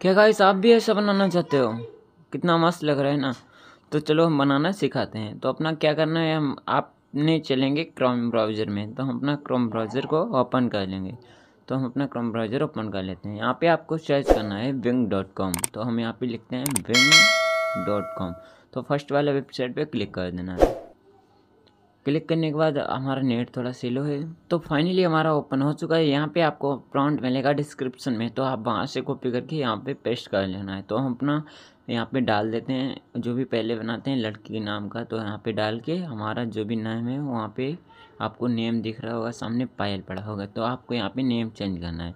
क्या गाइस आप भी ऐसा बनाना चाहते हो कितना मस्त लग रहा है ना तो चलो हम बनाना सिखाते हैं तो अपना क्या करना है हम आपने चलेंगे क्रोम ब्राउज़र में तो हम अपना क्रोम ब्राउज़र को ओपन कर लेंगे तो हम अपना क्रोम ब्राउज़र ओपन कर लेते हैं यहाँ पे आपको सर्च करना है विंग डॉट कॉम तो हम यहाँ पे लिखते हैं विंग डॉट कॉम तो फर्स्ट वाले वेबसाइट पे क्लिक कर देना है क्लिक करने के बाद हमारा नेट थोड़ा सिलो है तो फाइनली हमारा ओपन हो चुका है यहाँ पे आपको प्रॉन्ट मिलेगा डिस्क्रिप्शन में तो आप वहाँ से कॉपी करके यहाँ पे पेस्ट कर लेना है तो हम अपना यहाँ पे डाल देते हैं जो भी पहले बनाते हैं लड़की के नाम का तो यहाँ पे डाल के हमारा जो भी नाम है वहाँ पे आपको नेम दिख रहा होगा सामने पायल पड़ा होगा तो आपको यहाँ पे नेम चेंज करना है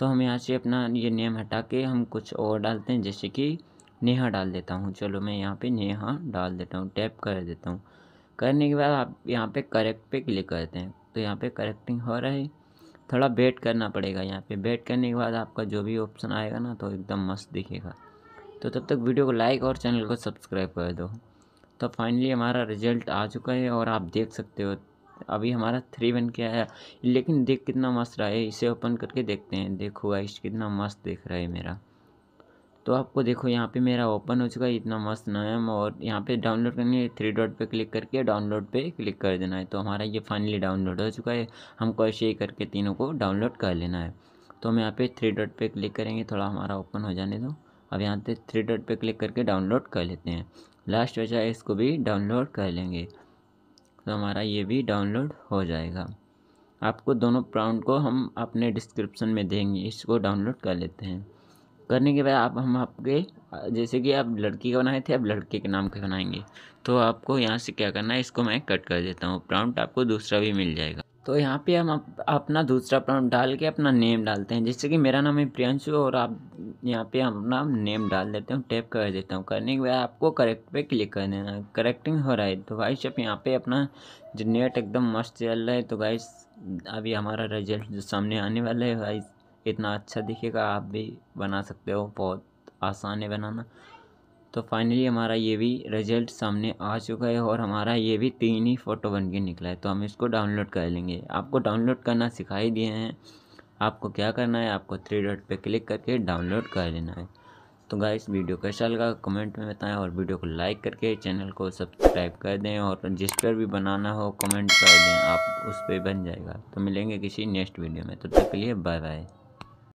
तो हम यहाँ से अपना ये नेम हटा के हम कुछ और डालते हैं जैसे कि नेहा डाल देता हूँ चलो मैं यहाँ पे नेहा डाल देता हूँ टैप कर देता हूँ करने के बाद आप यहाँ पे करेक्ट पे क्लिक करते हैं तो यहाँ पे करेक्टिंग हो रहा है थोड़ा वेट करना पड़ेगा यहाँ पे वेट करने के बाद आपका जो भी ऑप्शन आएगा ना तो एकदम मस्त दिखेगा तो तब तक वीडियो को लाइक और चैनल को सब्सक्राइब कर दो तो फाइनली हमारा रिजल्ट आ चुका है और आप देख सकते हो अभी हमारा थ्री बन के आया लेकिन देख कितना मस्त रहा है इसे ओपन करके देखते हैं देखो गाइस कितना मस्त दिख रहा है मेरा तो आपको देखो यहाँ पे मेरा ओपन हो चुका है इतना मस्त नया और यहाँ पे डाउनलोड करने थ्री डॉट पे क्लिक करके डाउनलोड पे क्लिक कर देना है तो हमारा ये फाइनली डाउनलोड हो चुका है हमको ऐसे ही करके तीनों को डाउनलोड कर लेना है तो हम यहाँ पे थ्री डॉट पे क्लिक करेंगे थोड़ा हमारा ओपन हो जाने दो अब यहाँ पे थ्री डॉट पर क्लिक करके डाउनलोड कर लेते हैं लास्ट वजह इसको भी डाउनलोड कर लेंगे तो हमारा ये भी डाउनलोड हो जाएगा आपको दोनों प्राउंड को हम अपने डिस्क्रिप्शन में देंगे इसको डाउनलोड कर लेते हैं करने के बाद आप हम आपके जैसे कि आप लड़की का बनाए थे अब लड़के के नाम के बनाएंगे तो आपको यहाँ से क्या करना है इसको मैं कट कर देता हूँ प्रॉम्प्ट आपको दूसरा भी मिल जाएगा तो यहाँ पे हम अपना दूसरा प्रॉम्प्ट डाल के अपना नेम डालते हैं जैसे कि मेरा नाम है प्रियांशु और आप यहाँ पे हम अपना नेम डाल देते हैं टैप कर देता हूँ करने के बाद आपको करेक्ट पे क्लिक कर देना करेक्टिंग हो रहा है तो गाइस अब यहाँ पे अपना जो नेट एकदम मस्त चल रहा है तो गाइस अभी हमारा रिजल्ट जो सामने आने वाला है गाइस इतना अच्छा दिखेगा आप भी बना सकते हो बहुत आसान है बनाना तो फाइनली हमारा ये भी रिज़ल्ट सामने आ चुका है और हमारा ये भी तीन ही फ़ोटो बन के निकला है तो हम इसको डाउनलोड कर लेंगे आपको डाउनलोड करना सिखाई दिए हैं आपको क्या करना है आपको थ्री डॉट पे क्लिक करके डाउनलोड कर लेना है तो इस वीडियो कैसा लगा कमेंट में बताएं और वीडियो को लाइक करके चैनल को सब्सक्राइब कर दें और जिस पर भी बनाना हो कमेंट कर दें आप उस पर बन जाएगा तो मिलेंगे किसी नेक्स्ट वीडियो में तब तो तक के लिए बाय बाय